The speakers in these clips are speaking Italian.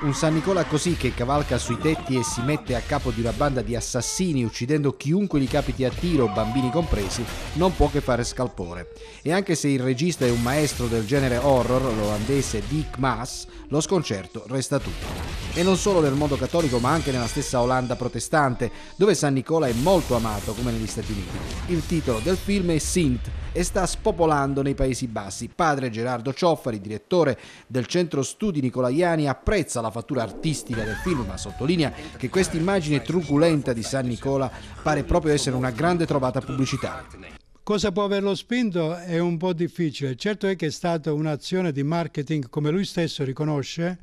Un San Nicola così che cavalca sui tetti e si mette a capo di una banda di assassini uccidendo chiunque gli capiti a tiro, bambini compresi, non può che fare scalpore. E anche se il regista è un maestro del genere horror, l'olandese Dick Maas, lo sconcerto resta tutto e non solo nel mondo cattolico ma anche nella stessa Olanda protestante, dove San Nicola è molto amato come negli Stati Uniti. Il titolo del film è Sint e sta spopolando nei Paesi Bassi. Padre Gerardo Cioffari, direttore del Centro Studi Nicolaiani, apprezza la fattura artistica del film, ma sottolinea che questa immagine truculenta di San Nicola pare proprio essere una grande trovata pubblicitaria. Cosa può averlo spinto è un po' difficile. Certo è che è stata un'azione di marketing, come lui stesso riconosce,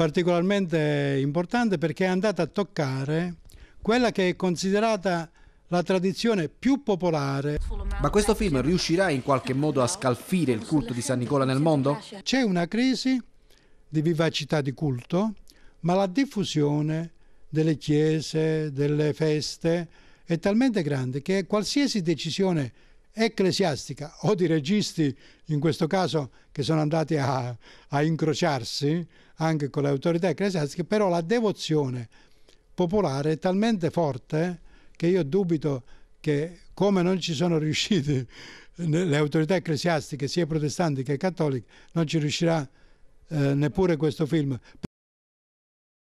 particolarmente importante perché è andata a toccare quella che è considerata la tradizione più popolare. Ma questo film riuscirà in qualche modo a scalfire il culto di San Nicola nel mondo? C'è una crisi di vivacità di culto, ma la diffusione delle chiese, delle feste è talmente grande che qualsiasi decisione ecclesiastica o di registi, in questo caso che sono andati a, a incrociarsi anche con le autorità ecclesiastiche, però la devozione popolare è talmente forte che io dubito che come non ci sono riusciti le autorità ecclesiastiche, sia protestanti che cattoliche, non ci riuscirà eh, neppure questo film.